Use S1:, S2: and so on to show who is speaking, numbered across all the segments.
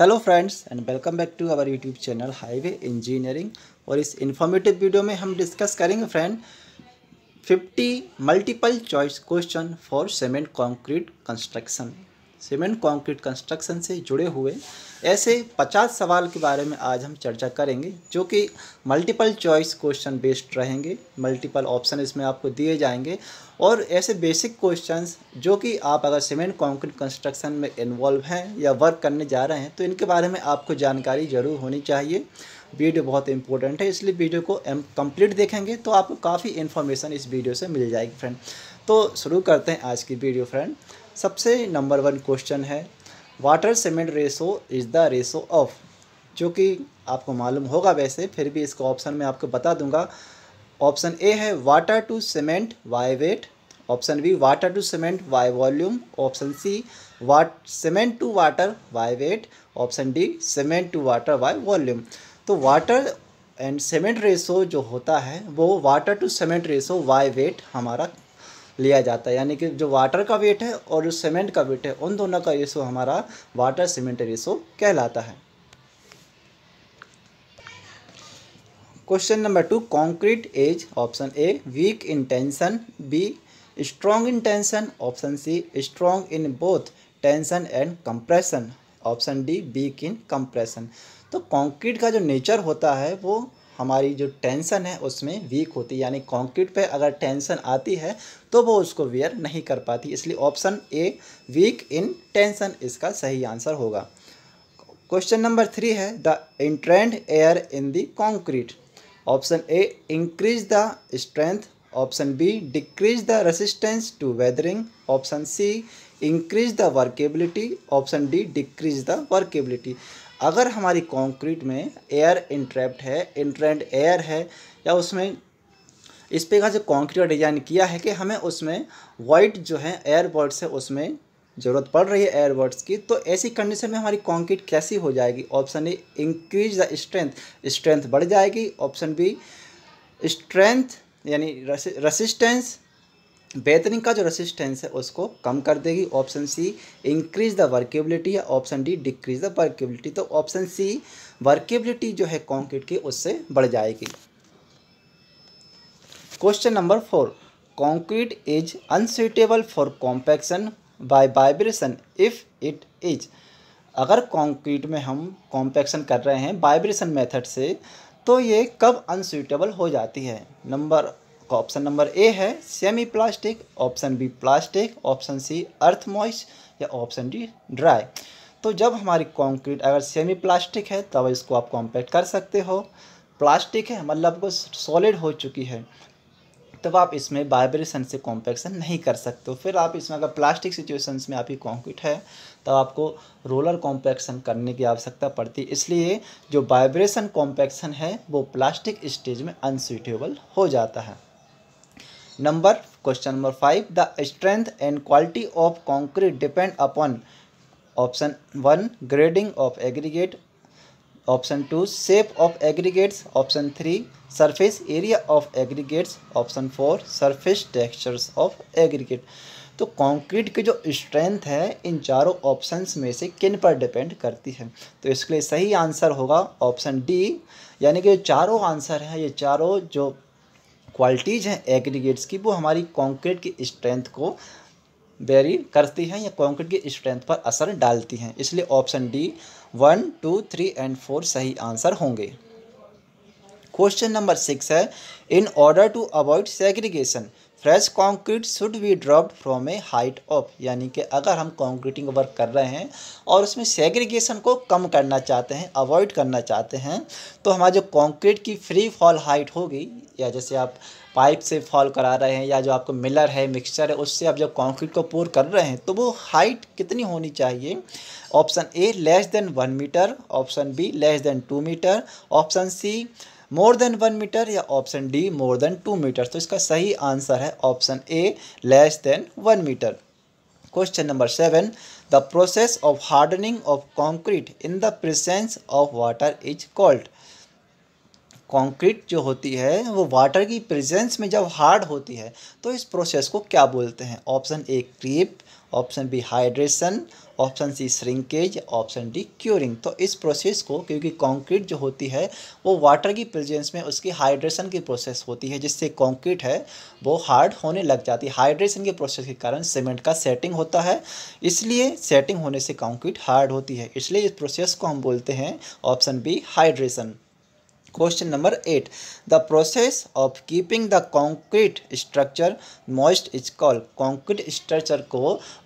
S1: Hello friends and welcome back to our YouTube channel highway engineering और इस informative video में हम discuss करेंगे friend 50 multiple choice question for cement concrete construction cement concrete construction से जुड़े हुए ऐसे 50 सवाल के बारे में आज हम चर्चा करेंगे जो कि मल्टीपल चॉइस क्वेश्चन बेस्ड रहेंगे मल्टीपल ऑप्शन इसमें आपको दिए जाएंगे और ऐसे बेसिक क्वेश्चंस जो कि आप अगर सीमेंट कंक्रीट कंस्ट्रक्शन में इन्वॉल्व हैं या वर्क करने जा रहे हैं तो इनके बारे में आपको जानकारी ज़रूर होनी चाहिए वीडियो बहुत इंपॉर्टेंट है इसलिए वीडियो को कंप्लीट देखेंगे तो आपको काफ़ी इन्फॉर्मेशन इस वीडियो से मिल जाएगी फ्रेंड तो शुरू करते हैं आज की वीडियो फ्रेंड सबसे नंबर वन क्वेश्चन है water cement ratio is the ratio of जो कि आपको मालूम होगा वैसे फिर भी इसको ऑप्शन में आपको बता दूंगा ऑप्शन ए है water to cement by weight option B water to cement by volume option C water cement to water by weight option D cement to water by volume तो वाटर एंड सीमेंट रेशो जो होता है वो water to cement ratio by weight हमारा लिया जाता है यानी कि जो वाटर का वेट है और जो सीमेंट का वेट है उन दोनों का रेशो हमारा वाटर सीमेंट रेशो कहलाता है question number two concrete as option A weak in tension B strong in tension option C strong in both tension and compression option D weak in compression तो concrete का जो nature होता है वो हमारी जो टेंशन है उसमें वीक होती है यानी कॉन्क्रीट पे अगर टेंशन आती है तो वो उसको वेयर नहीं कर पाती इसलिए option A weak in tension इसका सही आंसर होगा क्वेश्चन नंबर थ्री है the entrained air in the concrete option A increase the strength option B decrease the resistance to weathering option C increase the workability option D decrease the workability अगर हमारी concrete में air entrapped है entrained air है या उसमें इस पे का जो कॉन्क्रीट डिज़ाइन किया है कि हमें उसमें वाइट जो है बर्ड्स है उसमें ज़रूरत पड़ रही है बर्ड्स की तो ऐसी कंडीशन में हमारी कॉन्क्रीट कैसी हो जाएगी option A increase the strength strength बढ़ जाएगी ऑप्शन बी स्ट्रेंथ यानी रसिस्टेंस बेहतरीन का जो रेसिस्टेंस है उसको कम कर देगी option C increase the workability या option D decrease the workability तो ऑप्शन सी वर्केबिलिटी जो है कॉन्क्रीट की उससे बढ़ जाएगी question number four concrete is unsuitable for compaction by vibration if it is अगर कॉन्क्रीट में हम कॉम्पैक्शन कर रहे हैं वाइब्रेशन मेथड से तो ये कब अनसुटेबल हो जाती है नंबर ऑप्शन नंबर ए है semi plastic option B plastic option C earth moist या ऑप्शन डी ड्राई तो जब हमारी कंक्रीट अगर सेमी प्लास्टिक है तब इसको आप कॉम्पैक्ट कर सकते हो प्लास्टिक है मतलब वो सॉलिड हो चुकी है तब आप इसमें वाइब्रेशन से कॉम्पैक्शन नहीं कर सकते हो फिर आप इसमें अगर प्लास्टिक सिचुएशंस में आपकी कॉन्क्रीट है तब आपको रोलर कॉम्पैक्शन करने की आवश्यकता पड़ती है इसलिए जो वाइब्रेशन कॉम्पैक्शन है वो प्लास्टिक स्टेज में अनसुटेबल हो जाता है number question number five the strength and quality of concrete depend upon option one grading of aggregate option two shape of aggregates option three surface area of aggregates option four surface textures of aggregate तो concrete की जो strength है इन चारों options में से किन पर depend करती है तो इसके लिए सही आंसर होगा ऑप्शन डी यानी कि जो चारों आंसर हैं ये चारों जो क्वालिटीज़ हैं एग्रीगेट्स की वो हमारी कॉन्क्रीट की स्ट्रेंथ को वेरी करती हैं या कॉन्क्रीट की स्ट्रेंथ पर असर डालती हैं इसलिए option D one two three and four सही आंसर होंगे क्वेश्चन नंबर सिक्स है in order to avoid segregation fresh concrete should be dropped from a height of यानी कि अगर हम कॉन्क्रीटिंग वर्क कर रहे हैं और उसमें सेग्रीगेशन को कम करना चाहते हैं अवॉइड करना चाहते हैं तो हमारा जो कॉन्क्रीट की फ्री फॉल हाइट होगी या जैसे आप पाइप से फॉल करा रहे हैं या जो आपको मिलर है मिक्सचर है उससे आप जब कॉन्क्रीट को पोर कर रहे हैं तो वो हाइट कितनी होनी चाहिए option A less than one meter option B less than two meter option C more than one meter या option D more than two meter तो इसका सही आंसर है option A less than one meter question number seven the process of hardening of concrete in the presence of water is called concrete जो होती है वो water की presence में जब हार्ड होती है तो इस प्रोसेस को क्या बोलते हैं option A creep option B hydration option C shrinkage option D curing तो इस प्रोसेस को क्योंकि कॉन्क्रीट जो होती है वो वाटर की प्रेजेंस में उसकी हाइड्रेशन की प्रोसेस होती है जिससे कॉन्क्रीट है वो हार्ड होने लग जाती है हाइड्रेशन के प्रोसेस के कारण सीमेंट का सेटिंग होता है इसलिए सेटिंग होने से कॉन्क्रीट हार्ड होती है इसलिए इस प्रोसेस को हम बोलते हैं option B hydration question number eight the process of keeping the concrete structure moist is call concrete structure को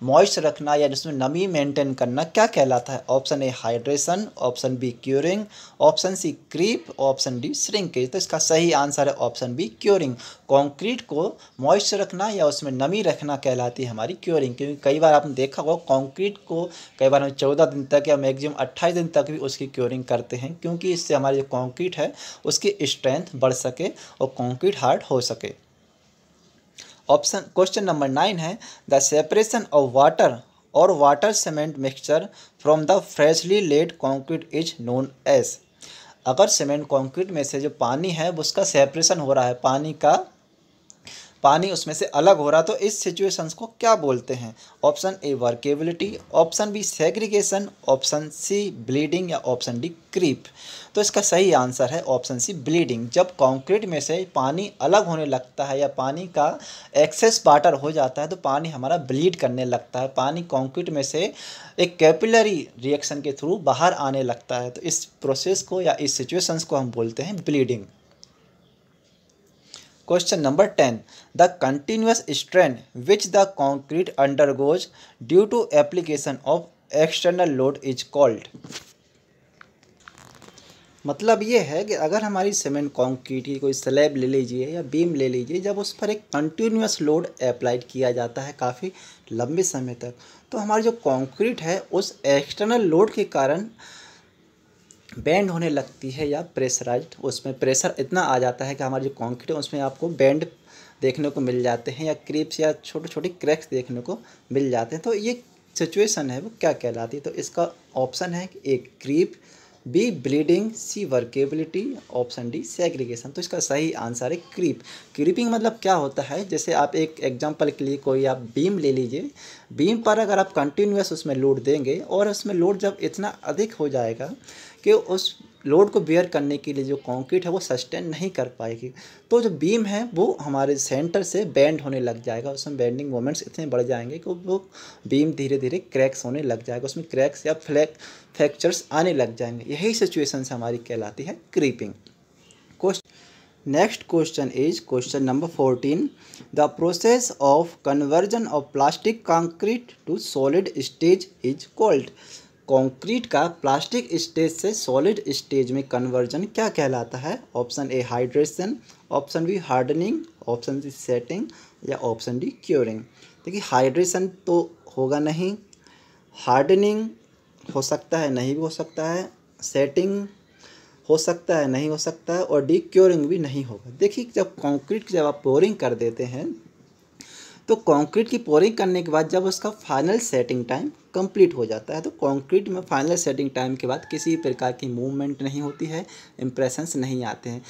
S1: मॉइस्ट रखना या जिसमें नमी मेंटेन करना क्या कहलाता है option A hydration option B curing option C creep option D shrinkage तो इसका सही आंसर है ऑप्शन बी क्योरिंग कॉन्क्रीट को मॉइस्ट रखना या उसमें नमी रखना कहलाती है हमारी क्योरिंग क्योंकि कई बार आपने देखा होगा कॉन्क्रीट को कई बार हम चौदह दिन तक या मैगजिम अट्ठाईस दिन तक भी उसकी क्योरिंग करते हैं क्योंकि इससे हमारी जो कॉन्क्रीट है उसकी स्ट्रेंथ बढ़ सके और कॉन्क्रीट हार्ड हो सके ऑप्शन क्वेश्चन नंबर नाइन है द सेपरेशन ऑफ वाटर और water cement mixture from the freshly laid concrete is known as अगर सीमेंट कॉन्क्रीट में से जो पानी है उसका सेपरेशन हो रहा है पानी का पानी उसमें से अलग हो रहा तो इस सिचुएशंस को क्या बोलते हैं option A workability option B segregation option C bleeding या ऑप्शन डी क्रीप तो इसका सही आंसर है ऑप्शन सी ब्लीडिंग जब कंक्रीट में से पानी अलग होने लगता है या पानी का एक्सेस वाटर हो जाता है तो पानी हमारा ब्लीड करने लगता है पानी कॉन्क्रीट में से एक कैपिलरी रिएक्शन के थ्रू बाहर आने लगता है तो इस प्रोसेस को या इस सिचुएशंस को हम बोलते हैं bleeding question number ten the continuous strain which the concrete undergoes due to application of external load is called मतलब ये है कि अगर हमारी सीमेंट कॉन्क्रीट की कोई स्लैब ले लीजिए या बीम ले लीजिए जब उस पर एक कंटिन्यूस लोड अप्लाइड किया जाता है काफ़ी लंबे समय तक तो हमारी जो कॉन्क्रीट है उस एक्सटर्नल लोड के कारण बैंड होने लगती है या प्रेशराइज उसमें प्रेशर इतना आ जाता है कि हमारी जो कॉन्क्रीट है उसमें आपको बैंड देखने को मिल जाते हैं या क्रिप्स या छोटे छोटे क्रैक्स देखने को मिल जाते हैं तो ये सिचुएशन है वो क्या कहलाती है तो इसका ऑप्शन है कि एक creep B bleeding C workability option D segregation तो इसका सही आंसर है क्रीप क्रीपिंग मतलब क्या होता है जैसे आप एक एग्जांपल के लिए कोई आप बीम ले लीजिए बीम पर अगर आप कंटिन्यूस उसमें लोड देंगे और उसमें लोड जब इतना अधिक हो जाएगा कि उस लोड को बेयर करने के लिए जो कॉन्क्रीट है वो सस्टेन नहीं कर पाएगी तो जो बीम है वो हमारे सेंटर से बैंड होने लग जाएगा उसमें बैंडिंग मोमेंट्स इतने बढ़ जाएंगे कि वो बीम धीरे धीरे क्रैक्स होने लग जाएगा उसमें क्रैक्स या फ्लैक फ्रैक्चर्स आने लग जाएंगे यही सिचुएशंस हमारी कहलाती है creeping next question is question number fourteen the process of conversion of plastic concrete to solid stage is called concrete का प्लास्टिक स्टेज से सॉलिड स्टेज में कन्वर्जन क्या कहलाता है option A hydration option B hardening option C setting या option D curing देखिए hydration तो होगा नहीं हार्डनिंग हो सकता है नहीं भी हो सकता है सेटिंग हो सकता है नहीं हो सकता है और डी क्योरिंग भी नहीं होगा देखिए जब की जब आप पोरिंग कर देते हैं तो कंक्रीट की पोरिंग करने के बाद जब उसका फाइनल सेटिंग टाइम कंप्लीट हो जाता है तो कंक्रीट में फाइनल सेटिंग टाइम के बाद किसी प्रकार की मूवमेंट नहीं होती है इम्प्रेशंस नहीं आते हैं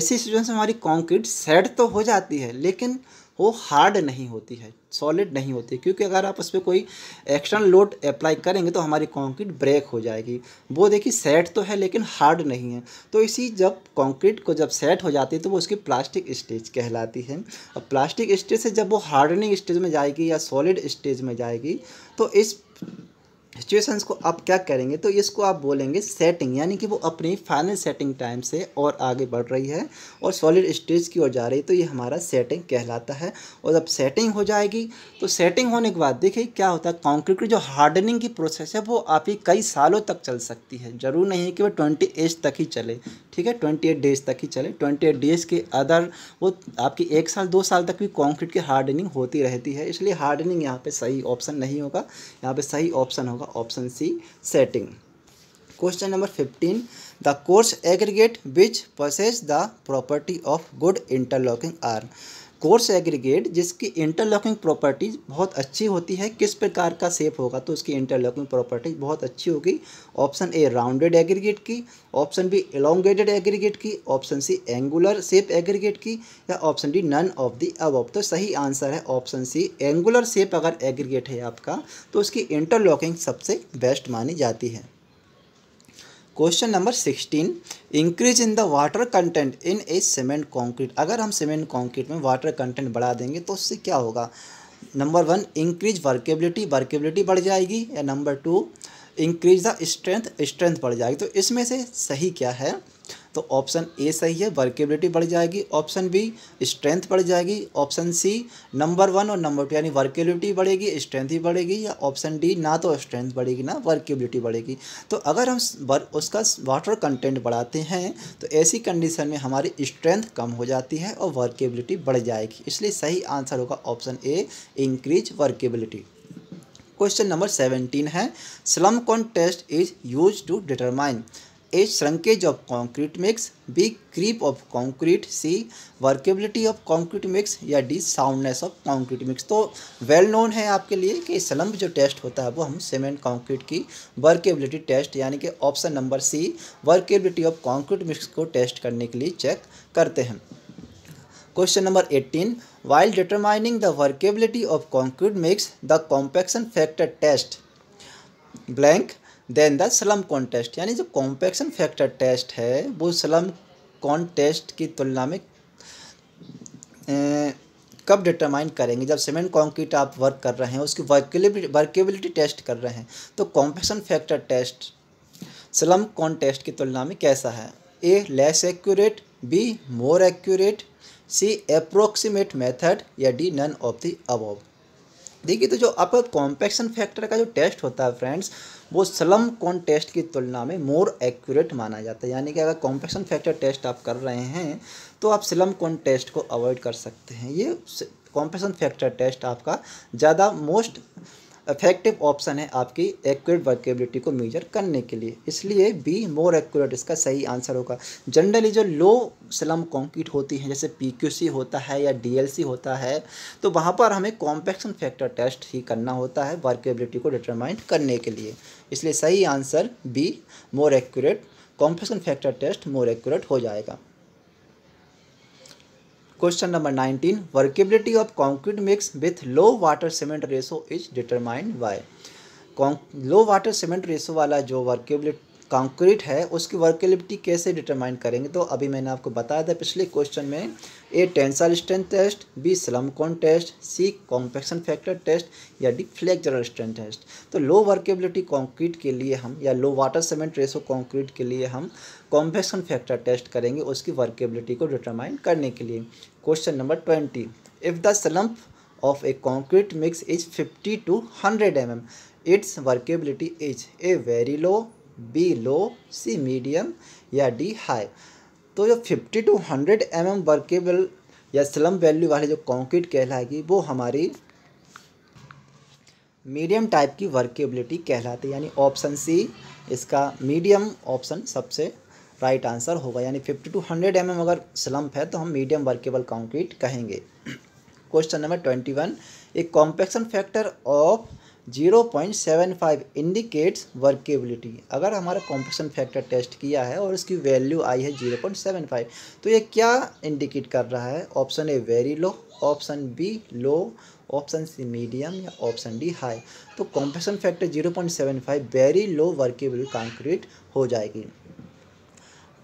S1: ऐसी सिचुएशन हमारी कंक्रीट सेट तो हो जाती है लेकिन वो हार्ड नहीं होती है सॉलिड नहीं होती क्योंकि अगर आप उस पर कोई एक्सटर्नल लोड अप्लाई करेंगे तो हमारी कंक्रीट ब्रेक हो जाएगी वो देखिए सेट तो है लेकिन हार्ड नहीं है तो इसी जब कंक्रीट को जब सेट हो जाती है तो वो उसकी प्लास्टिक स्टेज कहलाती है और प्लास्टिक स्टेज से जब वो हार्डनिंग स्टेज में जाएगी या सॉलिड स्टेज में जाएगी तो इस सिचुएशंस को आप क्या करेंगे तो इसको आप बोलेंगे सेटिंग यानी कि वो अपनी फाइनल सेटिंग टाइम से और आगे बढ़ रही है और सॉलिड स्टेज की ओर जा रही है तो ये हमारा सेटिंग कहलाता है और जब सेटिंग हो जाएगी तो सेटिंग होने के बाद देखिए क्या होता है कॉन्क्रीट की जो हार्डनिंग की प्रोसेस है वो आपकी कई सालों तक चल सकती है ज़रूर नहीं है कि वो ट्वेंटी एज तक ही चले ठीक है ट्वेंटी एट डेज तक ही चले ट्वेंटी एट डेज के अदर वो आपकी एक साल दो साल तक भी कॉन्क्रीट की हार्डनिंग होती रहती है इसलिए हार्डनिंग यहाँ पे सही ऑप्शन नहीं होगा यहाँ पे सही ऑप्शन होगा option C setting question number fifteen the coarse aggregate which possesses the property of good interlocking are coarse aggregate जिसकी इंटरलॉकिंग प्रॉपर्टीज बहुत अच्छी होती है किस प्रकार का सेप होगा तो उसकी इंटरलॉकिंग प्रॉपर्टीज बहुत अच्छी होगी ऑप्शन ए राउंडेड एग्रीगेट की ऑप्शन बी एलोंगेटेड एग्रीगेट की option C angular shape aggregate की या option D none of the अब तो सही आंसर है ऑप्शन सी एंगुलर सेप अगर एग्रीगेट है आपका तो उसकी इंटरलॉकिंग सबसे बेस्ट मानी जाती है question number sixteen increase in the water content in a cement concrete अगर हम सीमेंट कंक्रीट में वाटर कंटेंट बढ़ा देंगे तो उससे क्या होगा number one increase workability workability बढ़ जाएगी या number two increase the strength strength बढ़ जाएगी तो इसमें से सही क्या है तो ऑप्शन ए सही है वर्केबिलिटी बढ़ जाएगी ऑप्शन बी स्ट्रेंथ बढ़ जाएगी ऑप्शन सी नंबर वन और नंबर टू यानी वर्केबिलिटी बढ़ेगी स्ट्रेंथ ही बढ़ेगी या ऑप्शन डी ना तो स्ट्रेंथ बढ़ेगी ना वर्केबिलिटी बढ़ेगी तो अगर हम उसका वाटर कंटेंट बढ़ाते हैं तो ऐसी कंडीशन में हमारी स्ट्रेंथ कम हो जाती है और वर्केबिलिटी बढ़ जाएगी इसलिए सही आंसर होगा option A increase workability question number seventeen है slump cone test is used to determine A shrinkage of concrete mix B creep of concrete C workability of concrete mix या D soundness of concrete mix तो well well known है आपके लिए कि सलम्ब जो test होता है वो हम सीमेंट कॉन्क्रीट की वर्केबिलिटी टेस्ट यानी कि option number C workability of concrete mix को टेस्ट करने के लिए चेक करते हैं question number eighteen while determining the workability of concrete mix the compaction factor test blank than the slump cone test यानी जो कॉम्पेक्शन फैक्टर टेस्ट है वो स्लम कॉन्टेस्ट की तुलना में ए, कब डिटरमाइन करेंगे जब सीमेंट कॉन्क्रीट आप वर्क कर रहे हैं उसकी वर्केबिलिटी वर्केबिलिटी टेस्ट कर रहे हैं तो compaction factor test slump cone test की तुलना में कैसा है A less accurate B more accurate C approximate method या D none of the above देखिए तो जो आपका कॉम्पेक्शन फैक्टर का जो टेस्ट होता है फ्रेंड्स वो स्लम कौन टेस्ट की तुलना में मोर एक्यूरेट माना जाता है यानी कि अगर कॉम्पेक्शन फैक्टर टेस्ट आप कर रहे हैं तो आप स्लम कौन टेस्ट को अवॉइड कर सकते हैं ये कॉम्पेक्शन फैक्टर टेस्ट आपका ज़्यादा मोस्ट इफ़ेक्टिव ऑप्शन है आपकी एक्यूरेट वर्केबिलिटी को मेजर करने के लिए इसलिए बी मोर एक्यूरेट इसका सही आंसर होगा जनरली जो लो स्लम कॉन्क्रीट होती हैं जैसे पी होता है या डी होता है तो वहाँ पर हमें कॉम्पेक्शन फैक्टर टेस्ट ही करना होता है वर्केबिलिटी को डिटरमाइन करने के लिए इसलिए सही answer B more accurate compaction factor test more accurate हो जाएगा question number 19. Workability of concrete mix with low water cement ratio is determined by low water cement ratio वाला जो वर्केबिलिटी कॉन्क्रीट है उसकी वर्केबिलिटी कैसे डिटरमाइन करेंगे तो अभी मैंने आपको बताया था पिछले क्वेश्चन में A tensile strength test B slump cone test C compaction factor test या डी फ्लेक्चरल स्ट्रेंथ टेस्ट तो लो वर्केबिलिटी कॉन्क्रीट के लिए हम या low water cement ratio concrete के लिए हम कॉम्पेक्शन फैक्टर टेस्ट करेंगे उसकी वर्केबिलिटी को डिटरमाइन करने के लिए question number twenty if the slump of a concrete mix is fifty to hundred M M its workability is A very low B low C medium या D high तो जो fifty to hundred M M workable या slump value वाली जो concrete कहलाएगी वो हमारी medium type की वर्केबिलिटी कहलाती है यानी ऑप्शन सी इसका मीडियम ऑप्शन सबसे राइट आंसर होगा यानी फिफ्टी टू हंड्रेड एम अगर स्लम्प है तो हम मीडियम वर्केबल कंक्रीट कहेंगे question number twenty one A compaction factor of zero point seven five indicates workability अगर हमारा कॉम्पेक्शन फैक्टर टेस्ट किया है और इसकी वैल्यू आई है जीरो पॉइंट सेवन फाइव तो ये क्या इंडिकेट कर रहा है option A very low option B low option C medium या ऑप्शन डी हाई तो compaction factor zero point seven five very low workable concrete हो जाएगी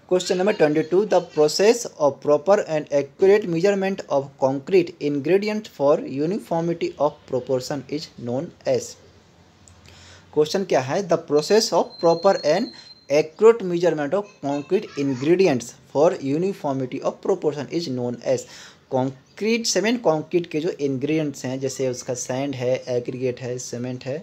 S1: question number twenty two the process of proper and accurate measurement of concrete ingredient for uniformity of proportion is known as question क्या है the process of proper and accurate measurement of concrete ingredients for uniformity of proportion is known as कॉन् concrete cement concrete के जो ingredients हैं जैसे उसका sand है aggregate है सीमेंट है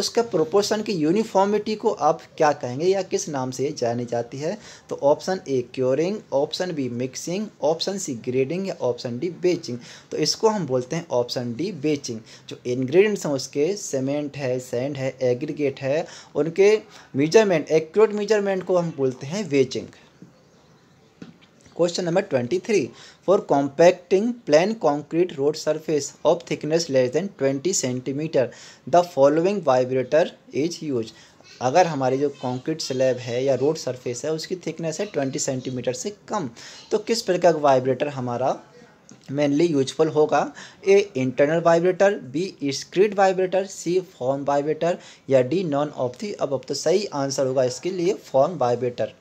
S1: उसका प्रोपोर्शन की यूनिफॉर्मिटी को आप क्या कहेंगे या किस नाम से जानी जाती है तो option A curing option B mixing option C grading या ऑप्शन डी बेचिंग तो इसको हम बोलते हैं ऑप्शन डी बेचिंग जो इन्ग्रीडियंट्स हैं उसके सीमेंट है सैंड है एग्रीगेट है उनके मीजरमेंट एक्यूरेट मीजरमेंट को हम बोलते हैं batching question number twenty three for compacting plain concrete road surface of thickness less than twenty centimetre the following vibrator is use अगर हमारी जो कॉन्क्रीट स्लैब है या रोड सरफेस है उसकी थिकनेस है ट्वेंटी सेंटीमीटर से कम तो किस प्रकार का वाइब्रेटर हमारा मेनली यूजफुल होगा A internal vibrator B screed vibrator C form vibrator या डी नॉन ऑप्थी अब अब तो सही आंसर होगा इसके लिए form vibrator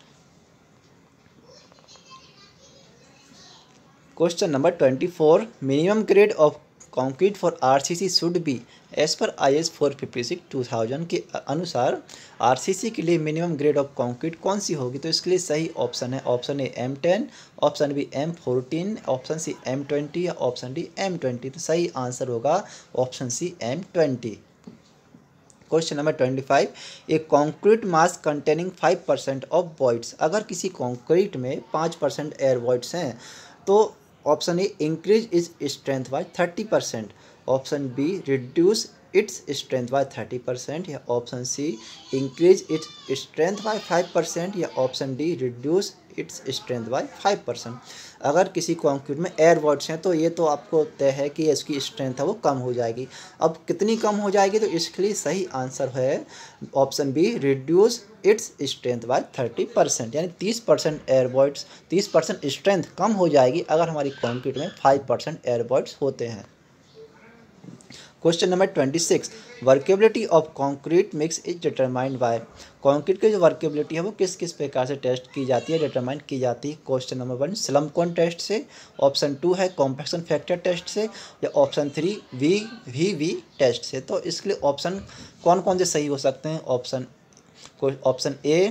S1: question number twenty four minimum grade of concrete for RCC should be as per I S four fifty six two thousand के अनुसार आरसीसी के लिए मिनिमम ग्रेड ऑफ कंक्रीट कौन सी होगी तो इसके लिए सही ऑप्शन है option A M ten option B M fourteen option C M twenty या ऑप्शन डी एम ट्वेंटी तो सही आंसर होगा option C M twenty question number twenty five A concrete mass containing five percent of voids अगर किसी concrete में पाँच percent air voids हैं तो option A increase is strength by thirty percent option B reduce its strength by thirty percent या option C increase its strength by five percent या option D reduce its strength by five percent अगर किसी concrete में air words हैं तो ये तो आपको तय है कि इसकी स्ट्रेंथ है वो कम हो जाएगी अब कितनी कम हो जाएगी तो इसके लिए सही आंसर है option B reduce its strength by thirty percent यानी तीस परसेंट वर्ड्स तीस परसेंट स्ट्रेंथ कम हो जाएगी अगर हमारी कॉन्क्रीट में फाइव परसेंट एयरबॉइड्स होते हैं question number twenty six workability of concrete mix is determined by concrete की जो वर्केबिलिटी है वो किस किस प्रकार से टेस्ट की जाती है डिटरमाइन की जाती है question number one slump test से ऑप्शन टू है कॉम्पेक्शन फैक्टर टेस्ट से या option three V V V test से तो इसके लिए ऑप्शन कौन कौन से सही हो सकते हैं option option A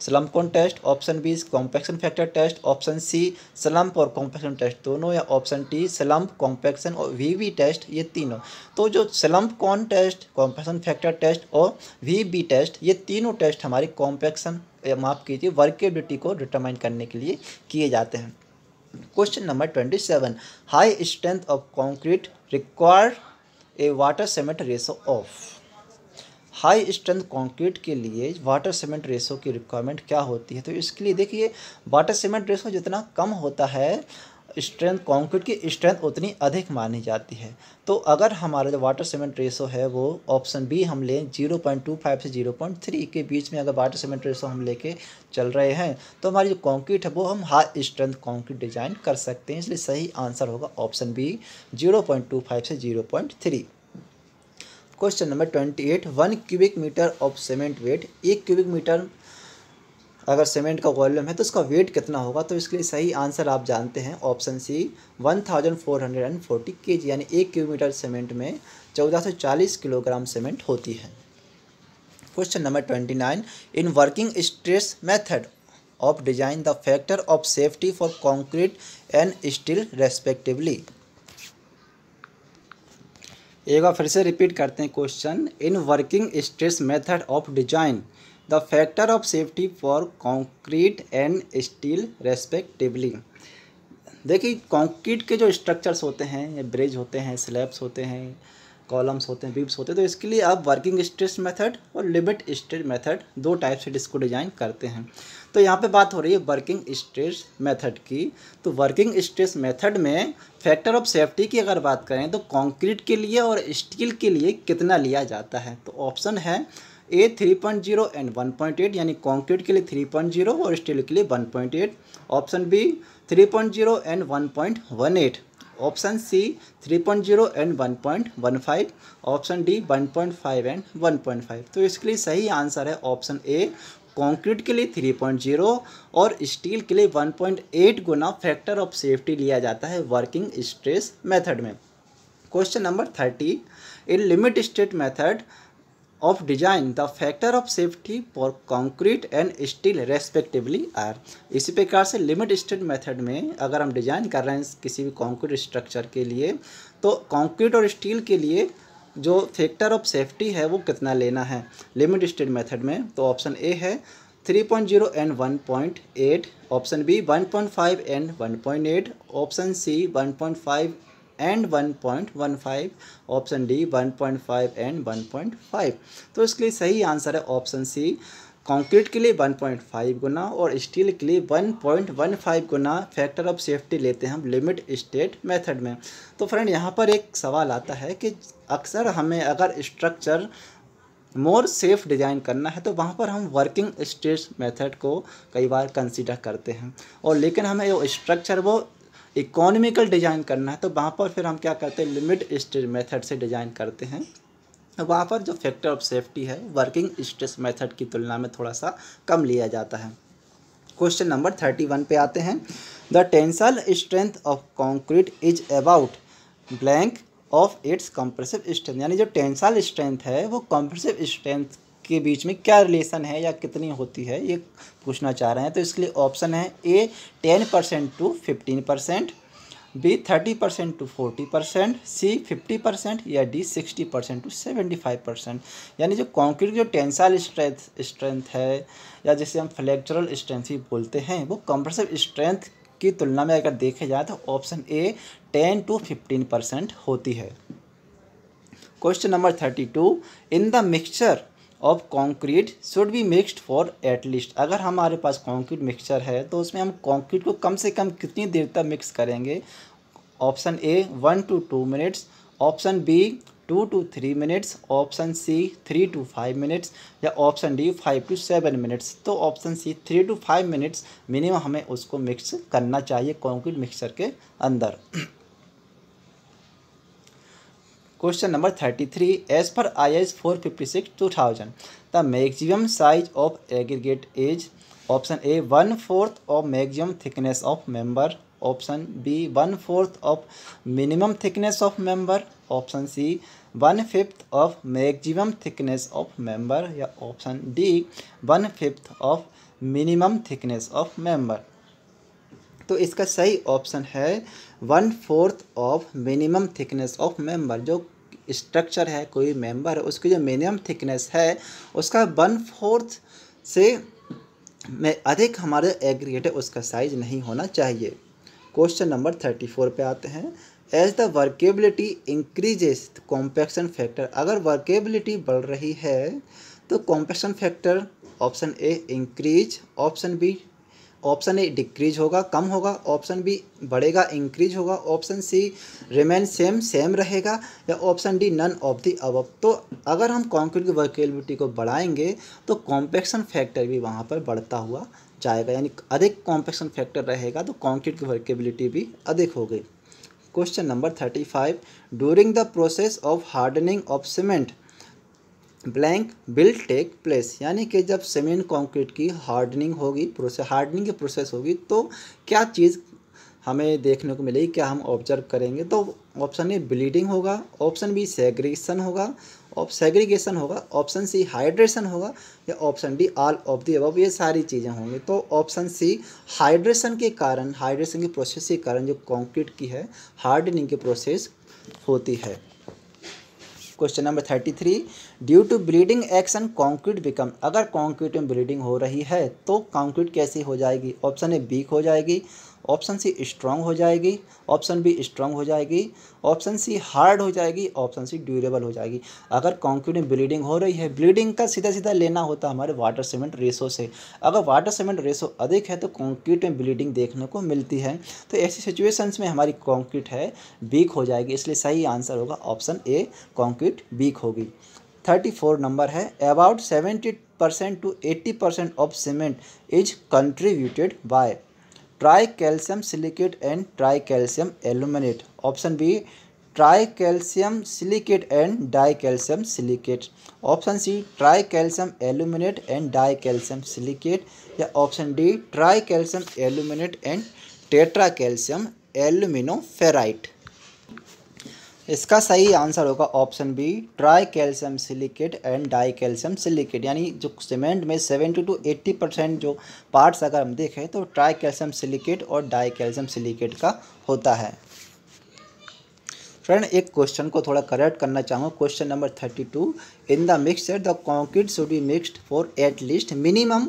S1: slump cone test option B compaction factor test option C slump और कॉम्पैक्शन टेस्ट दोनों या ऑप्शन डी स्लम्प कॉम्पैक्शन और वी वी टेस्ट ये तीनों तो जो slump cone test compaction factor test और वी बी टेस्ट ये तीनों टेस्ट हमारे कॉम्पैक्शन माफ कीजिए वर्केबिलिटी को डिटरमाइन करने के लिए किए जाते हैं question number twenty seven high strength of concrete require A water cement ratio of high strength concrete के लिए वाटर सीमेंट रेशो की रिक्वायरमेंट क्या होती है तो इसके लिए देखिए वाटर सीमेंट रेशो जितना कम होता है स्ट्रेंथ कॉन्क्रीट की स्ट्रेंथ उतनी अधिक मानी जाती है तो अगर हमारा जो वाटर सीमेंट रेशो है वो ऑप्शन बी हम लें जीरो पॉइंट टू फाइव से जीरो पॉइंट थ्री के बीच में अगर वाटर सीमेंट रेशो हम लेके चल रहे हैं तो हमारी जो कॉन्क्रीट है वो हम हाई स्ट्रेंथ कॉन्क्रीट डिजाइन कर सकते हैं इसलिए सही आंसर होगा option B zero point two five से zero point three question number twenty eight one cubic metre of cement weight एक क्यूबिक मीटर अगर सीमेंट का वॉल्यूम है तो उसका वेट कितना होगा तो इसके लिए सही आंसर आप जानते हैं option C one thousand four hundred and forty K G यानी एक क्यूबिक मीटर सीमेंट में चौदह सौ चालीस किलोग्राम सीमेंट होती है question number twenty nine in working stress method of design the factor of safety for concrete and steel respectively एक बार फिर से रिपीट करते हैं question in working stress method of design the factor of safety for concrete and steel respectively देखिए concrete के जो structures होते हैं या ब्रिज होते हैं स्लैब्स होते हैं कॉलम्स होते हैं बीब्स होते हैं तो इसके लिए आप वर्किंग स्ट्रेस मेथड और लिमिट स्ट्रेस मेथड दो टाइप से इसको डिज़ाइन करते हैं तो यहाँ पे बात हो रही है वर्किंग स्ट्रेस मेथड की तो वर्किंग स्ट्रेस मेथड में फैक्टर ऑफ सेफ्टी की अगर बात करें तो कंक्रीट के लिए और स्टील के लिए कितना लिया जाता है तो ऑप्शन है A three point zero and one point eight यानी कंक्रीट के लिए थ्री पॉइंट जीरो और स्टील के लिए one point eight option B three point zero and one point one eight option C 3.0 and 1.15 option D 1.5 and 1.5 तो इसके लिए सही आंसर है ऑप्शन ए कंक्रीट के लिए 3.0 और स्टील के लिए 1.8 गुना फैक्टर ऑफ सेफ्टी लिया जाता है वर्किंग स्ट्रेस मेथड में question number thirty in limit state method of design the factor of safety for concrete and steel respectively are इसी प्रकार से लिमिट स्टेट मेथड में अगर हम डिज़ाइन कर रहे हैं किसी भी कॉन्क्रीट स्ट्रक्चर के लिए तो कॉन्क्रीट और स्टील के लिए जो फैक्टर ऑफ सेफ्टी है वो कितना लेना है लिमिट स्टेड मेथड में तो ऑप्शन ए है 3.0 and 1.8 option B 1.5 and 1.8 option C 1.5 and 1.15 option D 1.5 and 1.5 तो इसके लिए सही आंसर है ऑप्शन सी कंक्रीट के लिए 1.5 गुना और स्टील के लिए 1.15 गुना फैक्टर ऑफ सेफ्टी लेते हैं हम लिमिट स्टेट मेथड में तो फ्रेंड यहाँ पर एक सवाल आता है कि अक्सर हमें अगर स्ट्रक्चर मोर सेफ डिज़ाइन करना है तो वहाँ पर हम वर्किंग स्टेट मेथड को कई बार कंसीडर करते हैं और लेकिन हमें वो स्ट्रक्चर वो इकोनॉमिकल डिज़ाइन करना है तो वहाँ पर फिर हम क्या करते हैं लिमिट स्टेट मेथड से डिज़ाइन करते हैं वहाँ पर जो फैक्टर ऑफ सेफ्टी है वर्किंग स्ट्रेस मेथड की तुलना में थोड़ा सा कम लिया जाता है क्वेश्चन नंबर थर्टी वन पे आते हैं the tensile strength of concrete is about blank of its compressive strength यानी जो टेंसल स्ट्रेंथ है वो कंप्रेसिव स्ट्रेंथ के बीच में क्या रिलेशन है या कितनी होती है ये पूछना चाह रहे हैं तो इसके लिए ऑप्शन है A ten percent to fifteen percent B thirty percent to forty percent C fifty percent या D sixty percent to seventy five percent यानी जो कॉन्क्रीट जो टेंसाइल स्ट्रेंथ स्ट्रेंथ है या जिसे हम फ्लेक्चरल स्ट्रेंथ भी बोलते हैं वो कंप्रेसिव स्ट्रेंथ की तुलना में अगर देखा जाए तो option A ten to fifteen percent होती है question number thirty two in the mixture of concrete should be mixed for at least अगर हमारे पास कॉन्क्रीट मिक्सचर है तो उसमें हम कॉन्क्रीट को कम से कम कितनी देर तक मिक्स करेंगे option A one to two minutes option B two to three minutes option C three to five minutes या option D five to seven minutes तो option C three to five minutes minimum हमें उसको mix करना चाहिए concrete mixture के अंदर question number thirty three as per I S four fifty six two thousand the maximum size of aggregate is option A one fourth of maximum thickness of member option B one fourth of minimum thickness of member option C one fifth of maximum thickness of member या option D one fifth of minimum thickness of member तो इसका सही option है one fourth of minimum thickness of member जो structure है कोई member है उसकी जो मिनिमम थिकनेस है उसका वन फोर्थ से में अधिक हमारे एग्रीगेट है उसका साइज नहीं होना चाहिए क्वेश्चन नंबर थर्टी फोर पर आते हैं as the workability increases compaction factor अगर वर्केबिलिटी बढ़ रही है तो compaction factor option A increase option B option A decrease होगा कम होगा ऑप्शन बी बढ़ेगा इंक्रीज होगा option C remain same same रहेगा या option D none of the अब तो अगर हम कॉन्क्रीट की वर्केबिलिटी को बढ़ाएंगे तो कॉम्पेक्शन फैक्टर भी वहाँ पर बढ़ता हुआ जाएगा यानी अधिक कॉम्पेक्शन फैक्टर रहेगा तो कॉन्क्रीट की वर्केबिलिटी भी अधिक हो गई question number thirty five during the process of hardening of cement blank will take place यानी कि जब सीमेंट कंक्रीट की हार्डनिंग होगी प्रोसेस हार्डनिंग की प्रोसेस होगी तो क्या चीज़ हमें देखने को मिलेगी क्या हम ऑब्जर्व करेंगे तो ऑप्शन ए ब्लीडिंग होगा ऑप्शन बी सेग्रेशन होगा ऑप सेग्रीगेशन होगा ऑप्शन सी हाइड्रेशन होगा या option D all of the अब ये सारी चीज़ें होंगी तो ऑप्शन सी हाइड्रेशन के कारण हाइड्रेशन के प्रोसेस के कारण जो कंक्रीट की है हार्डनिंग की प्रोसेस होती है question number thirty three due to bleeding action concrete become अगर कॉन्क्रीट में ब्लीडिंग हो रही है तो कॉन्क्रीट कैसी हो जाएगी ऑप्शन ए वीक हो जाएगी ऑप्शन सी स्ट्रांग हो जाएगी ऑप्शन बी स्ट्रांग हो जाएगी ऑप्शन सी हार्ड हो जाएगी ऑप्शन सी ड्यूरेबल हो जाएगी अगर कॉन्क्रीट में ब्लीडिंग हो रही है ब्लीडिंग का सीधा सीधा लेना होता है हमारे वाटर सीमेंट रेशो से अगर वाटर सीमेंट रेशो अधिक है तो कॉन्क्रीट में ब्लीडिंग देखने को मिलती है तो ऐसी सिचुएशंस में हमारी कॉन्क्रीट है वीक हो जाएगी इसलिए सही आंसर होगा ऑप्शन ए कॉन्क्रीट वीक होगी थर्टी फोर नंबर है about seventy percent to eighty percent of cement is contributed by tri calcium silicate and tri calcium aluminate option B tri calcium silicate and di calcium silicate option C tri calcium aluminate and di calcium silicate या option D tri calcium aluminate and tetra calcium aluminoferrite इसका सही answer होगा option B tri calcium silicate and di calcium silicate यानी जो cement में seventy to eighty percent जो parts अगर हम देखें तो ट्राई कैल्शियम सिलिकेट और डाई कैल्शियम सिलिकेट का होता है फ्रेंड एक क्वेश्चन को थोड़ा करेक्ट करना चाहूँगा question number thirty two in the mixture the concrete should be mixed for at least minimum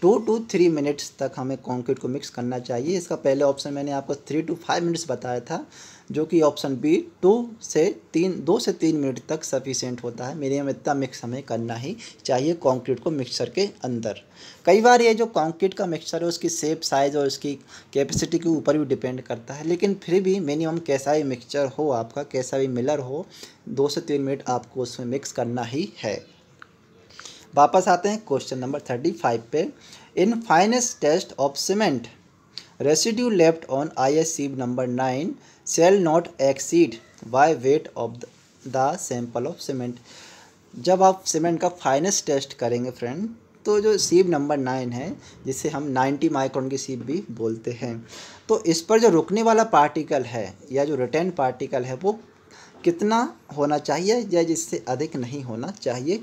S1: two to three minutes तक हमें कॉन्क्रीट को मिक्स करना चाहिए इसका पहले ऑप्शन मैंने आपको थ्री टू फाइव मिनट्स बताया था जो कि ऑप्शन बी टू से तीन दो से तीन मिनट तक सफिशेंट होता है मीडियम इतना मिक्स हमें करना ही चाहिए कंक्रीट को मिक्सर के अंदर कई बार ये जो कंक्रीट का मिक्सर है उसकी सेप साइज़ और उसकी कैपेसिटी के ऊपर भी डिपेंड करता है लेकिन फिर भी मिनिमम कैसा भी मिक्सचर हो आपका कैसा भी मिलर हो दो से तीन मिनट आपको उसमें मिक्स करना ही है वापस आते हैं क्वेश्चन नंबर थर्टी फाइव पे in finest test of cement residue left on I S sieve number nine shall not exceed by weight of the sample of cement जब आप सीमेंट का फाइनेस्ट टेस्ट करेंगे फ्रेंड तो जो sieve number nine है जिसे हम नाइन्टी माइक्रोन की सीब भी बोलते हैं तो इस पर जो रुकने वाला पार्टिकल है या जो रिटर्न पार्टिकल है वो कितना होना चाहिए या जिससे अधिक नहीं होना चाहिए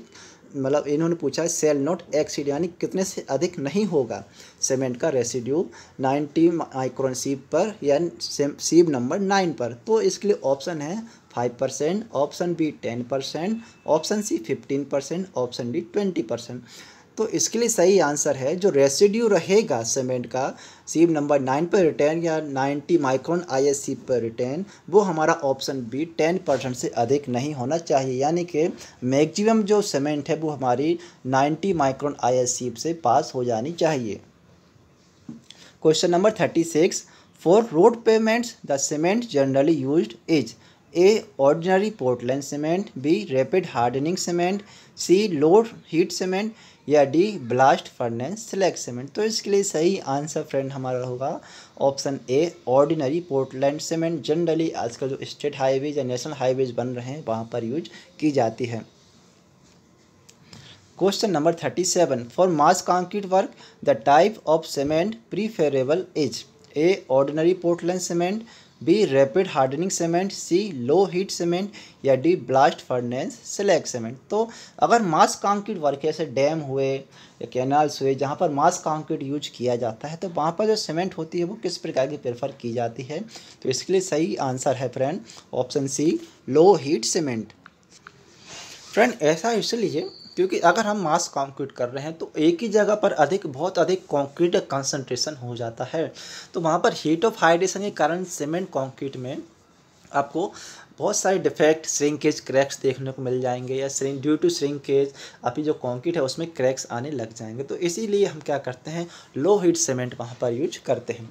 S1: मतलब इन्होंने पूछा है सेल नॉट एक्सीड यानी कितने से अधिक नहीं होगा सीमेंट का रेसिड्यू 90 माइक्रोन सीप पर या सीब नंबर नाइन पर तो इसके लिए ऑप्शन है five percent option B ten percent option C fifteen percent option D twenty percent तो इसके लिए सही आंसर है जो रेसिड्यू रहेगा सीमेंट का सीम नंबर नाइन पर रिटर्न या नाइन्टी माइक्रोन आईएससी पर रिटर्न वो हमारा ऑप्शन बी टेन परसेंट से अधिक नहीं होना चाहिए यानी कि मैक्सिमम जो सीमेंट है वो हमारी नाइन्टी माइक्रोन आईएससी से पास हो जानी चाहिए question number thirty six for road pavements the cement generally use is a ordinary Portland cement b rapid hardening cement c low heat cement या d blast furnace slag cement तो इसके लिए सही answer friend हमारा होगा option a ordinary Portland cement generally आजकल जो state highways या नेशनल हाईवेज बन रहे हैं वहाँ पर यूज की जाती है question number thirty seven for mass concrete work the type of cement preferable is a ordinary Portland cement b rapid hardening cement c low heat cement या d blast furnace slag cement तो अगर mass concrete work जैसे dam हुए या canals हुए जहाँ पर मास concrete use किया जाता है तो वहाँ पर जो सीमेंट होती है वो किस प्रकार की प्रेफर की जाती है तो इसके लिए सही आंसर है friend option c low heat cement friend ऐसा इसलिए क्योंकि अगर हम मास कॉन्क्रीट कर रहे हैं तो एक ही जगह पर अधिक बहुत अधिक कॉन्क्रीट कंसनट्रेशन हो जाता है तो वहाँ पर हीट ऑफ हाइड्रेशन के कारण सीमेंट कॉन्क्रीट में आपको बहुत सारे डिफेक्ट श्रिंकेज क्रैक्स देखने को मिल जाएंगे या श्रिंक ड्यू टू श्रिंकेज अभी जो कॉन्क्रीट है उसमें क्रैक्स आने लग जाएंगे तो इसीलिए हम क्या करते हैं लो हीट सीमेंट वहाँ पर यूज करते हैं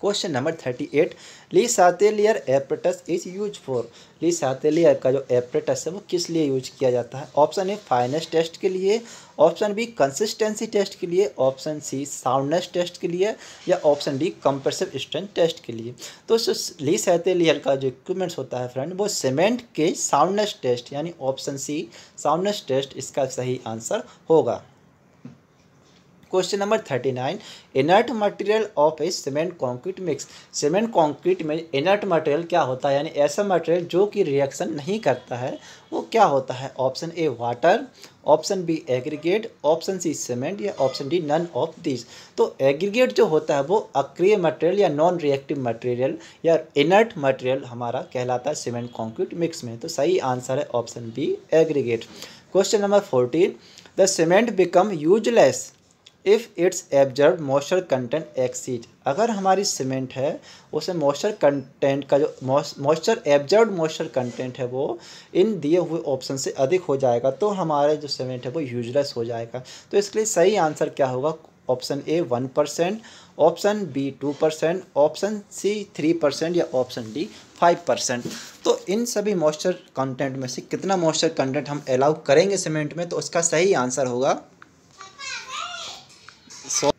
S1: question number thirty eight Le Chatelier apparatus is use for Le Chatelier का जो एपरेटस है वो किस लिए यूज किया जाता है ऑप्शन ए फाइनेस टेस्ट के लिए ऑप्शन बी कंसिस्टेंसी टेस्ट के लिए ऑप्शन सी साउंडनेस टेस्ट के लिए या option d compressive strength test के लिए तो ली सातेलियर का जो इक्विपमेंट्स होता है फ्रेंड वो सीमेंट के साउंडनेस टेस्ट यानी ऑप्शन सी साउंडनेस टेस्ट इसका सही आंसर होगा question number thirty nine inert material of a cement concrete mix cement concrete में इनर्ट मटेरियल क्या होता है यानी ऐसा मटेरियल जो कि रिएक्शन नहीं करता है वो क्या होता है option a water option b aggregate option c cement या option D none of this तो एग्रीगेट जो होता है वो अक्रिय मटेरियल या नॉन रिएक्टिव मटेरियल या इनर्ट मटेरियल हमारा कहलाता है सीमेंट कॉन्क्रीट मिक्स में तो सही आंसर है option b aggregate question number fourteen the cement become useless if it's absorb moisture content exceed अगर हमारी सीमेंट है उसमें मॉइस्चर कंटेंट का जो मॉइस्चर एब्जर्व मॉइस्चर कंटेंट है वो इन दिए हुए ऑप्शन से अधिक हो जाएगा तो हमारा जो सीमेंट है वो यूजलेस हो जाएगा तो इसके लिए सही आंसर क्या होगा ऑप्शन ए one percent option B two percent option सी थ्री परसेंट या ऑप्शन डी फाइव परसेंट तो इन सभी मॉइस्चर कंटेंट में से कितना मॉइस्चर कंटेंट हम अलाउ करेंगे सीमेंट में तो उसका सही आंसर होगा सो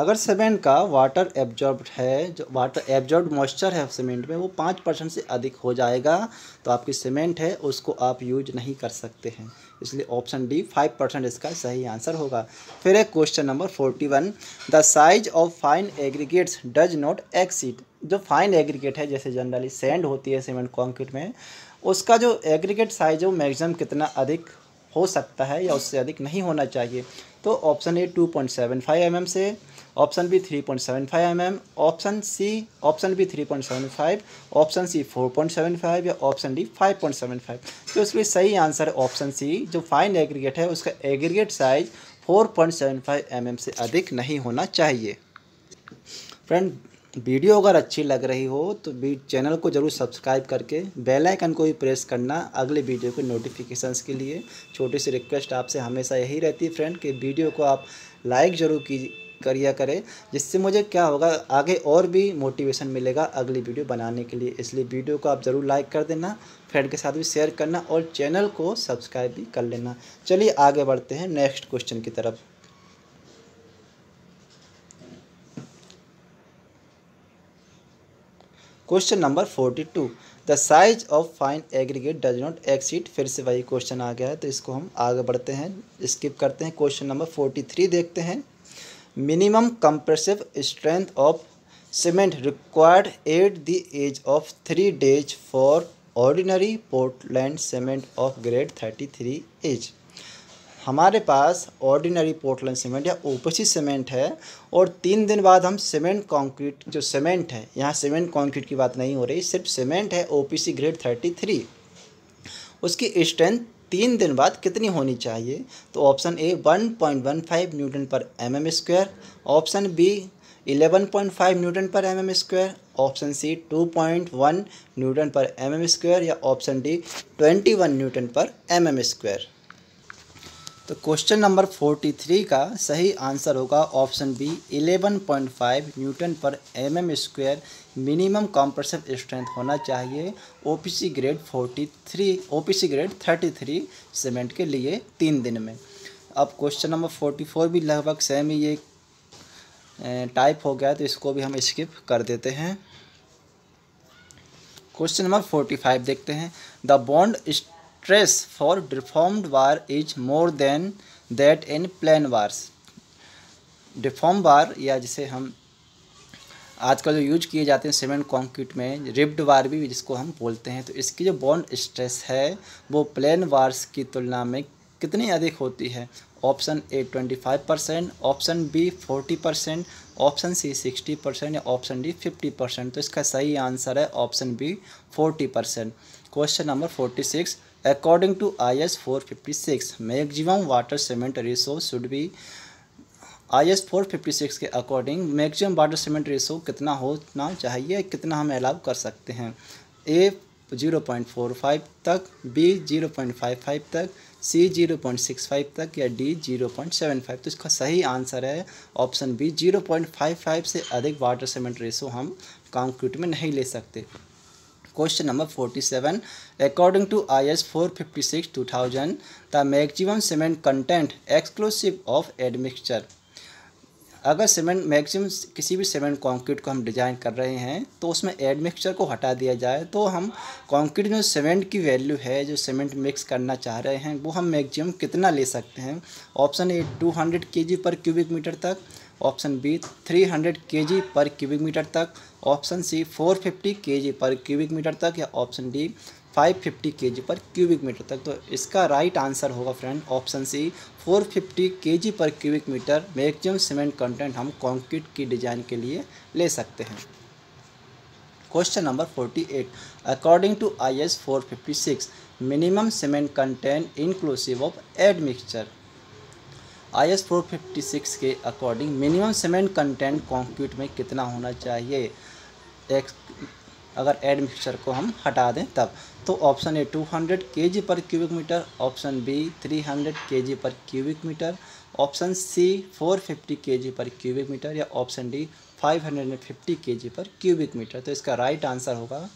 S1: अगर सीमेंट का वाटर एब्जॉर्ब है जो वाटर एब्जॉर्ब मॉइस्चर है सीमेंट में वो पाँच परसेंट से अधिक हो जाएगा तो आपकी सीमेंट है उसको आप यूज नहीं कर सकते हैं इसलिए ऑप्शन डी फाइव परसेंट इसका सही आंसर होगा फिर एक question number forty one the size of fine aggregates does not exceed जो फाइन एग्रीगेट है जैसे जनरली सेंड होती है सीमेंट कॉन्क्रीट में उसका जो एग्रीगेट साइज है वो मैक्सिमम कितना अधिक हो सकता है या उससे अधिक नहीं होना चाहिए तो ऑप्शन ए 2.75 पॉइंट mm से option b 3.75 point mm, option c option b 3.75 option c 4.75 या ऑप्शन डी 5.75 तो इसलिए सही आंसर है ऑप्शन सी जो फाइन एग्रीगेट है उसका एग्रीगेट साइज 4.75 पॉइंट mm से अधिक नहीं होना चाहिए फ्रेंड वीडियो अगर अच्छी लग रही हो तो चैनल को जरूर सब्सक्राइब करके बेल आइकन को भी प्रेस करना अगले वीडियो के नोटिफिकेशंस के लिए छोटी सी रिक्वेस्ट आपसे हमेशा यही रहती है फ्रेंड कि वीडियो को आप लाइक ज़रूर की करिया करें जिससे मुझे क्या होगा आगे और भी मोटिवेशन मिलेगा अगली वीडियो बनाने के लिए इसलिए वीडियो को आप ज़रूर लाइक कर देना फ्रेंड के साथ भी शेयर करना और चैनल को सब्सक्राइब भी कर लेना चलिए आगे बढ़ते हैं नेक्स्ट क्वेश्चन की तरफ question number forty two the size of fine aggregate does not exceed फिर से वही क्वेश्चन आ गया है तो इसको हम आगे बढ़ते हैं स्किप करते हैं क्वेश्चन नंबर फोर्टी थ्री देखते हैं minimum compressive strength of cement required at the age of three days for ordinary Portland cement of grade thirty three as हमारे पास ऑर्डिनरी पोर्टलैंड सीमेंट या ओपसी सीमेंट है और तीन दिन बाद हम सीमेंट कंक्रीट जो सीमेंट है यहाँ सीमेंट कंक्रीट की बात नहीं हो रही सिर्फ सीमेंट है ओपीसी ग्रेड थर्टी थ्री उसकी स्ट्रेंथ तीन दिन बाद कितनी होनी चाहिए तो ऑप्शन ए one one point five newton per m m square option b point five newton per m m square option c two point one newton per m m square या option D twenty one newton per m m square तो question number forty three का सही answer होगा option b eleven point five newton per m m square minimum compressive strength होना चाहिए OPC grade forty three OPC grade thirty three cement के लिए तीन दिन में अब क्वेश्चन नंबर फोर्टी फोर भी लगभग सेम ही ये टाइप हो गया तो इसको भी हम स्किप कर देते हैं क्वेश्चन नंबर फोर्टी फाइव देखते हैं the bond stress for deformed bar is more than that in plain bars deform bar या जिसे हम आजकल जो यूज किए जाते हैं सीमेंट कॉन्क्रीट में रिब्ड वार भी जिसको हम बोलते हैं तो इसकी जो बॉन्ड स्ट्रेस है वो प्लेन वार्स की तुलना में कितनी अधिक होती है option a twenty five percent option b forty percent option c sixty percent या ऑप्शन डी फिफ्टी परसेंट तो इसका सही आंसर है option b forty percent question number forty six according to I S four fifty six maximum water cement ratio should be I S four fifty six के according maximum water cement ratio कितना होना चाहिए कितना हम allow कर सकते हैं a zero point four five तक b zero point five five तक c zero point six five तक या d zero point seven five तो इसका सही आंसर है option B zero point five five से अधिक वाटर सीमेंट रेशो हम कॉन्क्रीट में नहीं ले सकते question number seven according to I S four fifty six two thousand the maximum cement content exclusive of admixture अगर सीमेंट मैक्सिमम किसी भी सीमेंट कंक्रीट को हम डिज़ाइन कर रहे हैं तो उसमें एडमिक्सचर को हटा दिया जाए तो हम कंक्रीट में सीमेंट की वैल्यू है जो सीमेंट मिक्स करना चाह रहे हैं वो हम मैक्सिमम कितना ले सकते हैं option A to K G per cubic metre तक option b 300 KG per cubic metre तक option c 450 KG per cubic metre तक या option d 550 KG per cubic metre तक तो इसका राइट आंसर होगा friend option c 450 KG per cubic metre maximum cement content हम concrete की design के लिए ले सकते हैं question number 48 according to I S four minimum cement content inclusive of add admixture I S four fifty six के according minimum cement content concrete में कितना होना चाहिए एक अगर एड मिक्सर को हम हटा दें तब तो ऑप्शन ए 200 hundred K G per cubic metre option b 300 hundred K G per cubic metre option c 450 K G per cubic metre या option d 550 K G per cubic metre तो इसका right answer होगा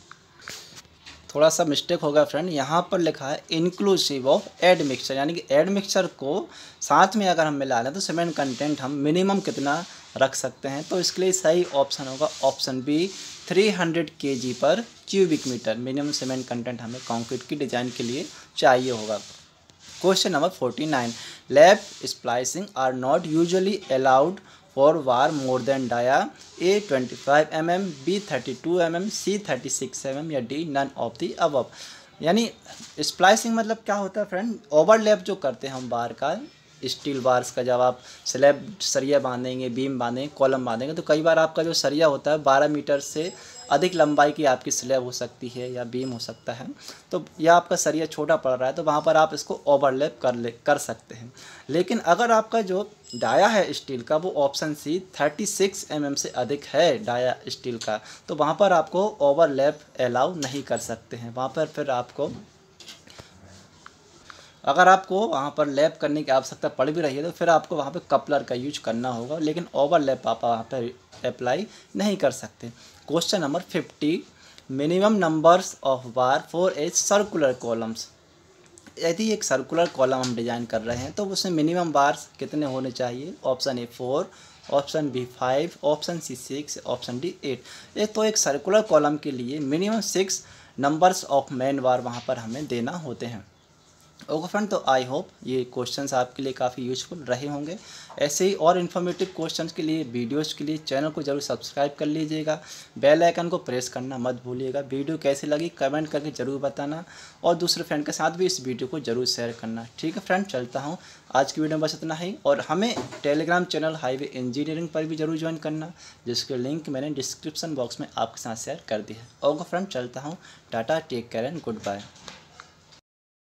S1: थोड़ा सा mistake होगा friend यहाँ पर लिखा है इंक्लूसिव ऑफ एड मिक्सचर यानी कि एड मिक्सचर को साथ में अगर हम मिला लें तो सीमेंट कंटेंट हम मिनिमम कितना रख सकते हैं तो इसके लिए सही ऑप्शन होगा option b 300 hundred K G per cubic metre minimum cement content हमें कॉन्क्रीट की डिज़ाइन के लिए चाहिए होगा question number forty nine lap splicing are not usually allowed for bar more than dia a twenty five m m b thirty two m m c thirty six m m या D none of the अब यानी splicing मतलब क्या होता है friend overlap जो करते हैं हम बार का स्टील बार्स का जब आप स्लैब सरिया बांधेंगे बीम बांधेंगे कॉलम बांधेंगे तो कई बार आपका जो सरिया होता है बारह मीटर से अधिक लंबाई की आपकी स्लेब हो सकती है या बीम हो सकता है तो या आपका सरिया छोटा पड़ रहा है तो वहाँ पर आप इसको ओवरलैप कर ले कर सकते हैं लेकिन अगर आपका जो डाया है स्टील का वो ऑप्शन सी 36 सिक्स mm से अधिक है डाया स्टील का तो वहाँ पर आपको ओवरलैप अलाउ नहीं कर सकते हैं वहाँ पर फिर आपको अगर आपको वहाँ पर लैप करने की आवश्यकता पड़ भी रही है तो फिर आपको वहाँ पर कपलर का यूज करना होगा लेकिन ओवरलैप आप वहाँ पर अप्लाई नहीं कर सकते question number fifty minimum numbers of bar for as circular columns यदि एक सर्कुलर कॉलम हम डिज़ाइन कर रहे हैं तो उसमें मिनिमम बार्स कितने होने चाहिए option a four option b five option c six option d eight ये तो एक सर्कुलर कॉलम के लिए minimum six numbers of main bar वहाँ पर हमें देना होते हैं ओके फ्रेंड तो आई होप ये क्वेश्चंस आपके लिए काफ़ी यूजफुल रहे होंगे ऐसे ही और इन्फॉर्मेटिव क्वेश्चंस के लिए वीडियोस के लिए चैनल को जरूर सब्सक्राइब कर लीजिएगा बेल आइकन को प्रेस करना मत भूलिएगा वीडियो कैसी लगी कमेंट करके ज़रूर बताना और दूसरे फ्रेंड के साथ भी इस वीडियो को जरूर शेयर करना ठीक है फ्रेंड चलता हूँ आज की वीडियो में बस इतना ही और हमें टेलीग्राम चैनल हाईवे इंजीनियरिंग पर भी जरूर ज्वाइन करना जिसके लिंक मैंने डिस्क्रिप्सन बॉक्स में आपके साथ शेयर कर दी है ओके फ्रेंड चलता हूँ tata take care and good bye